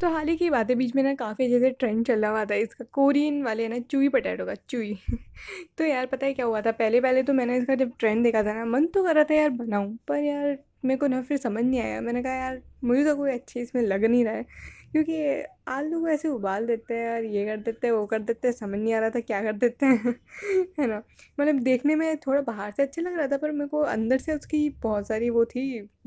तो हाल ही की बात है बीच में ना काफ़ी जैसे ट्रेंड चल रहा हुआ था इसका कोरियन वाले ना चूई पटेटो का चूई तो यार पता है क्या हुआ था पहले पहले तो मैंने इसका जब ट्रेंड देखा था ना मन तो कर रहा था यार बनाऊँ पर यार मेरे को ना फिर समझ नहीं आया मैंने कहा यार मुझे तो कोई अच्छी इसमें लग नहीं रहा है क्योंकि आलू को ऐसे उबाल देते हैं यार ये कर देते हैं वो कर देते हैं समझ नहीं आ रहा था क्या कर देते हैं है ना मतलब देखने में थोड़ा बाहर से अच्छा लग रहा था पर मेरे को अंदर से उसकी बहुत सारी वो थी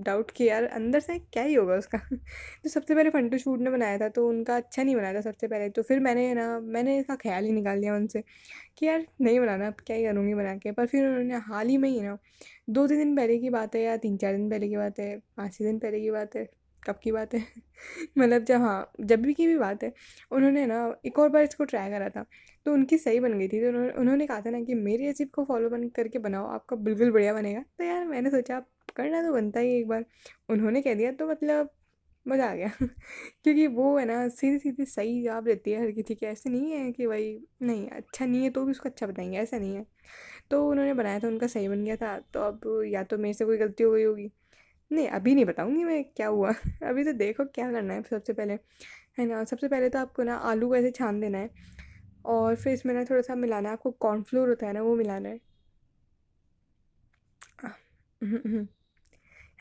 डाउट कि यार अंदर से क्या ही होगा उसका तो सबसे पहले फंटू शूट ने बनाया था तो उनका अच्छा नहीं बनाया था सबसे पहले तो फिर मैंने ना मैंने इसका ख्याल ही निकाल लिया उनसे कि यार नहीं बनाना अब क्या ही करूँगी बना के पर फिर उन्होंने हाल ही में ही ना दो तीन दिन पहले की बात है या तीन चार दिन पहले की बात है पाँच छः दिन पहले की बात है कब की बात है मतलब जब हाँ जब भी की भी बात है उन्होंने ना एक और बार इसको ट्राई करा था तो उनकी सही बन गई थी तो उन्होंने उन्होंने कहा था ना कि मेरी रेसिपी को फॉलो बन करके बनाओ आपका बिल्कुल बढ़िया बनेगा तो यार मैंने सोचा आप करना तो बनता ही एक बार उन्होंने कह दिया तो मतलब मज़ा आ गया क्योंकि वो है ना सीधी सीधी सही जवाब देती है हर किसी के ऐसे नहीं है कि भाई नहीं अच्छा नहीं है तो भी उसको अच्छा बताएंगे ऐसा नहीं है तो उन्होंने बनाया था उनका सही बन गया था तो अब या तो मेरे से कोई गलती हो गई होगी नहीं अभी नहीं बताऊँगी मैं क्या हुआ अभी तो देखो क्या करना है सबसे पहले है ना सबसे पहले तो आपको ना आलू वैसे ऐसे छान देना है और फिर इसमें ना थोड़ा सा मिलाना है आपको कॉर्नफ्लोर होता है ना वो मिलाना है हम्म, हम्म।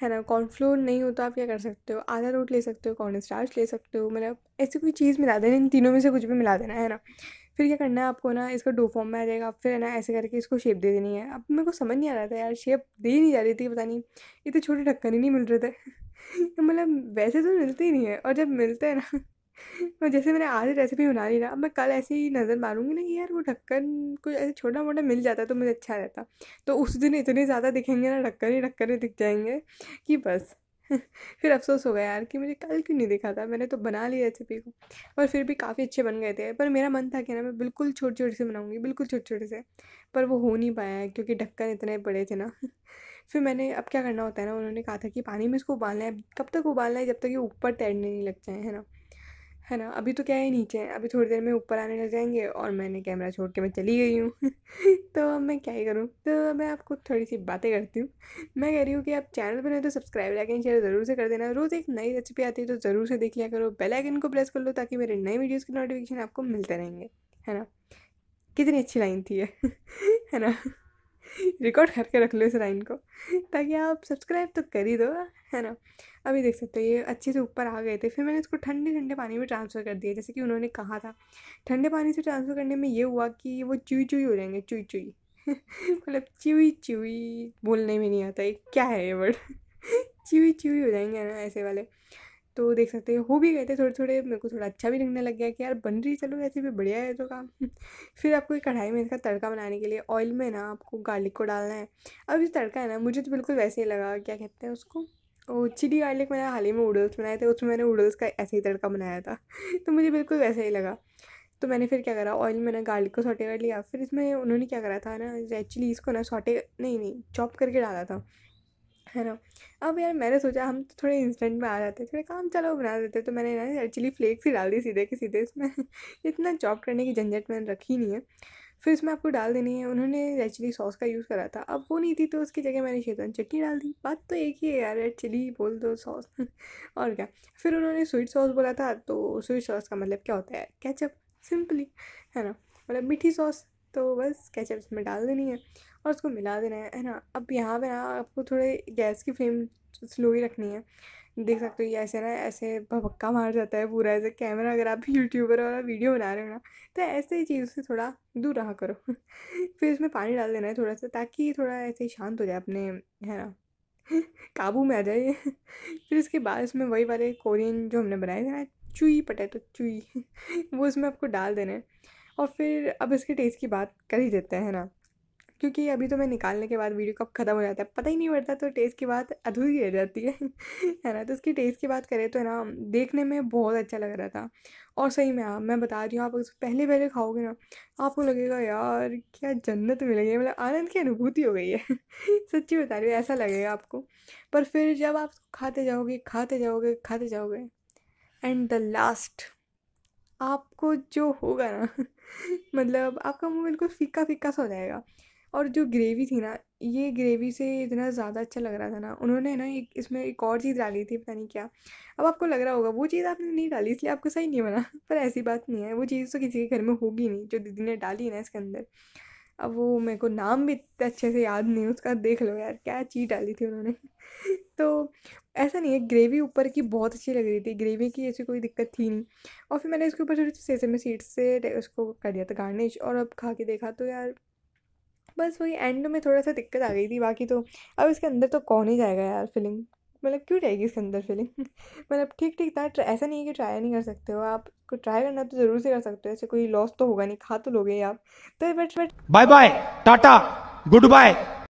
है ना कॉर्नफ्लोर नहीं हो तो आप क्या कर सकते हो आधा रोट ले सकते हो कॉर्न स्टार्च ले सकते हो मतलब ऐसी कोई चीज़ मिला देना इन तीनों में से कुछ भी मिला देना है ना फिर क्या करना है आपको ना इसका डो फॉर्म में आ जाएगा फिर है ना ऐसे करके इसको शेप दे देनी है अब मेरे को समझ नहीं आ रहा था यार शेप दे नहीं जा रही थी पता नहीं इतने छोटे ढक्कन ही नहीं मिल रहे थे मतलब वैसे तो मिलते ही नहीं है और जब मिलते हैं ना और जैसे मैंने आज रेसिपी बना ली ना अब मैं कल ऐसे ही नज़र मारूंगी ना यार वो ढक्कन कोई ऐसे छोटा मोटा मिल जाता तो मुझे अच्छा रहता तो उस दिन इतने ज़्यादा दिखेंगे ना ढक्कन ही ढक्कन ही दिख जाएंगे कि बस फिर अफसोस हो गया यार कि मुझे कल क्यों नहीं दिखा था मैंने तो बना ली रेसिपी को पर फिर भी काफ़ी अच्छे बन गए थे पर मेरा मन था कि ना मैं बिल्कुल छोटे छोटे से बनाऊँगी बिल्कुल छोटे छोटे से पर वो हो नहीं पाया क्योंकि ढक्कन इतने बड़े थे ना फिर मैंने अब क्या करना होता है ना उन्होंने कहा था कि पानी में इसको उबालना है कब तक उबालना है जब तक ये ऊपर तैरने नहीं लग जाए है ना है ना अभी तो क्या है नीचे हैं अभी थोड़ी देर में ऊपर आने लग जाएंगे और मैंने कैमरा छोड़ के मैं चली गई हूँ तो अब मैं क्या ही करूँ तो मैं आपको थोड़ी सी बातें करती हूँ मैं कह रही हूँ कि आप चैनल पर नहीं तो सब्सक्राइब लाइक एंड शेयर ज़रूर से कर देना रोज़ एक नई रेसिपी आती है तो ज़रूर से देख लिया करो बेल आइकन को प्रेस कर लो ताकि मेरे नए वीडियोज़ के नोटिफिकेशन आपको मिलते रहेंगे है ना कितनी अच्छी लाइन थी है ना रिकॉर्ड करके रख लो इस लाइन को ताकि आप सब्सक्राइब तो कर ही दो है ना अभी देख सकते हो ये अच्छे से ऊपर आ गए थे फिर मैंने इसको ठंडे ठंडे पानी में ट्रांसफ़र कर दिया जैसे कि उन्होंने कहा था ठंडे पानी से ट्रांसफ़र करने में ये हुआ कि वो चुई चुई हो जाएंगे चुई चुई मतलब चुई चुई बोलने में नहीं आता है क्या है ये वर्ड चुई चुई हो जाएंगे ना ऐसे वाले तो देख सकते हैं हो भी गए थे थोड़े थोड़े मेरे को थोड़ा अच्छा भी लगने लग गया कि यार बन रही चलो ऐसे भी बढ़िया है तो काम फिर आपको कढ़ाई में इसका तड़का बनाने के लिए ऑयल में ना आपको गार्लिक को डालना है अब ये तड़का है ना मुझे तो बिल्कुल वैसे ही लगा क्या कहते हैं उसको और चिली गार्लिक मैंने हाल ही में नूडल्स बनाए थे उसमें मैंने नूडल्स का ऐसे ही तड़का बनाया था तो मुझे बिल्कुल वैसा ही लगा तो मैंने फिर क्या करा ऑयल में ना गार्लिक को सॉटे कर लिया फिर इसमें उन्होंने क्या करा था ना रेड चिलीज़ को ना सॉटे नहीं नहीं चॉप करके डाला था है ना अब यार मैंने सोचा हम तो थोड़े इंस्टेंट में आ जाते थोड़े काम चलो बना देते तो मैंने ना एक्चुअली फ्लेक्स ही डाल दी सीधे के सीधे इसमें इतना चॉप करने की झंझट मैंने रखी नहीं है फिर इसमें आपको डाल देनी है उन्होंने एक्चुअली सॉस का यूज़ करा था अब वो नहीं थी तो उसकी जगह मैंने शेजवान चटनी डाल दी बात तो एक ही है यार रेड चिली बोल दो सॉस और क्या फिर उन्होंने स्वीट सॉस बोला था तो स्वीट सॉस का मतलब क्या होता है कैचअप सिंपली है ना मतलब मीठी सॉस तो बस केचप इसमें डाल देनी है और उसको मिला देना है है ना अब यहाँ पे ना आपको थोड़े गैस की फ्लेम स्लो ही रखनी है देख सकते हो ये ऐसे ना ऐसे भबक्का मार जाता है पूरा ऐसे कैमरा अगर आप यूट्यूबर वाला वीडियो बना रहे हो ना तो ऐसे ही चीज़ से थोड़ा दूर रहा करो फिर इसमें पानी डाल देना है थोड़ा सा ताकि थोड़ा ऐसे ही शांत हो जाए अपने है ना काबू में आ जाए फिर इसके बाद इसमें वही वाले कोरियन जो हमने बनाए थे ना चुई पटे तो चुई वो इसमें आपको डाल देना है और फिर अब इसके टेस्ट की बात कर ही देते हैं ना क्योंकि अभी तो मैं निकालने के बाद वीडियो कब ख़त्म हो जाता है पता ही नहीं पड़ता तो टेस्ट की बात अधूरी रह जाती है है ना तो उसकी टेस्ट की बात करें तो है ना देखने में बहुत अच्छा लग रहा था और सही में आप मैं बता रही हूँ आप उसको पहले पहले खाओगे ना आपको लगेगा यार क्या जन्नत मिलेगी मतलब आनंद की अनुभूति हो गई है सच्ची बता रही हूँ ऐसा लगेगा आपको पर फिर जब आप खाते जाओगे खाते जाओगे खाते जाओगे एंड द लास्ट आपको जो होगा ना मतलब आपका मुंह बिल्कुल फीका फीका सा हो जाएगा और जो ग्रेवी थी ना ये ग्रेवी से इतना ज़्यादा अच्छा लग रहा था ना उन्होंने ना एक इसमें एक और चीज़ डाली थी पता नहीं क्या अब आपको लग रहा होगा वो चीज़ आपने नहीं डाली इसलिए आपको सही नहीं बना पर ऐसी बात नहीं है वो चीज़ तो किसी के घर में होगी नहीं जो दीदी ने डाली ना इसके अंदर अब वो मेरे को नाम भी इतने अच्छे से याद नहीं उसका देख लो यार क्या चीज डाली थी उन्होंने तो ऐसा नहीं है ग्रेवी ऊपर की बहुत अच्छी लग रही थी ग्रेवी की ऐसी कोई दिक्कत थी नहीं और फिर मैंने इसके ऊपर थोड़ी में सीट से उसको कर दिया था गार्निश और अब खा के देखा तो यार बस वही एंड में थोड़ा सा दिक्कत आ गई थी बाकी तो अब इसके अंदर तो कौन ही जाएगा यार फिलिंग मतलब क्यों रहेगी इसके अंदर फीलिंग मतलब ठीक ठीक था ऐसा नहीं है कि ट्राई नहीं कर सकते हो आप को ट्राई करना तो जरूर से कर सकते हो ऐसे कोई लॉस तो होगा नहीं खा तो लोगे आप तो but but bye bye tata good bye